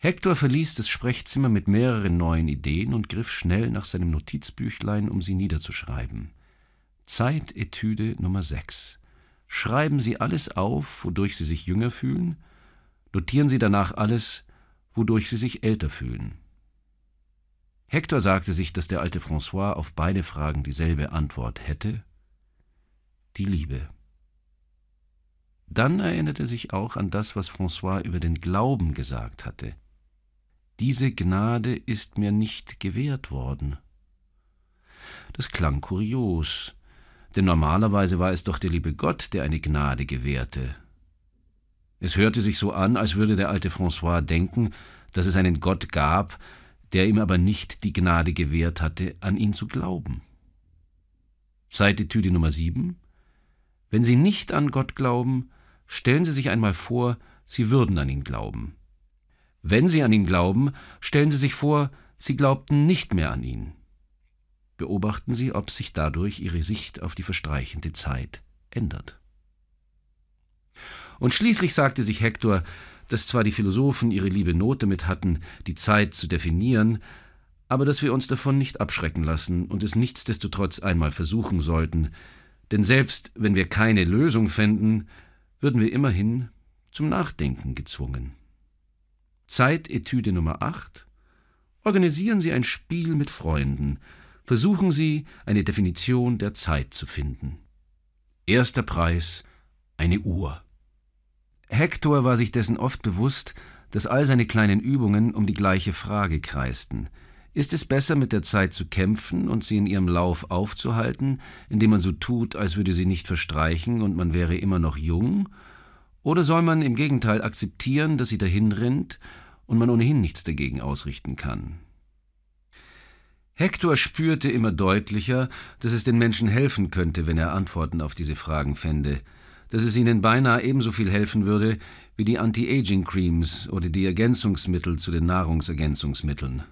Hektor verließ das Sprechzimmer mit mehreren neuen Ideen und griff schnell nach seinem Notizbüchlein, um sie niederzuschreiben. Zeitetüde Nummer 6. Schreiben Sie alles auf, wodurch Sie sich jünger fühlen, notieren Sie danach alles, wodurch Sie sich älter fühlen. Hektor sagte sich, dass der alte François auf beide Fragen dieselbe Antwort hätte, die Liebe. Dann erinnerte er sich auch an das, was François über den Glauben gesagt hatte diese Gnade ist mir nicht gewährt worden. Das klang kurios, denn normalerweise war es doch der liebe Gott, der eine Gnade gewährte. Es hörte sich so an, als würde der alte François denken, dass es einen Gott gab, der ihm aber nicht die Gnade gewährt hatte, an ihn zu glauben. Zeitetüde Nummer 7 Wenn Sie nicht an Gott glauben, stellen Sie sich einmal vor, Sie würden an ihn glauben. Wenn Sie an ihn glauben, stellen Sie sich vor, Sie glaubten nicht mehr an ihn. Beobachten Sie, ob sich dadurch Ihre Sicht auf die verstreichende Zeit ändert. Und schließlich sagte sich Hektor, dass zwar die Philosophen ihre liebe Note mit hatten, die Zeit zu definieren, aber dass wir uns davon nicht abschrecken lassen und es nichtsdestotrotz einmal versuchen sollten, denn selbst wenn wir keine Lösung fänden, würden wir immerhin zum Nachdenken gezwungen. Zeitetüde Nummer 8. Organisieren Sie ein Spiel mit Freunden. Versuchen Sie, eine Definition der Zeit zu finden. Erster Preis, eine Uhr. Hektor war sich dessen oft bewusst, dass all seine kleinen Übungen um die gleiche Frage kreisten. Ist es besser, mit der Zeit zu kämpfen und sie in ihrem Lauf aufzuhalten, indem man so tut, als würde sie nicht verstreichen und man wäre immer noch jung, oder soll man im Gegenteil akzeptieren, dass sie dahin rennt und man ohnehin nichts dagegen ausrichten kann? Hector spürte immer deutlicher, dass es den Menschen helfen könnte, wenn er Antworten auf diese Fragen fände, dass es ihnen beinahe ebenso viel helfen würde wie die Anti-Aging-Creams oder die Ergänzungsmittel zu den Nahrungsergänzungsmitteln.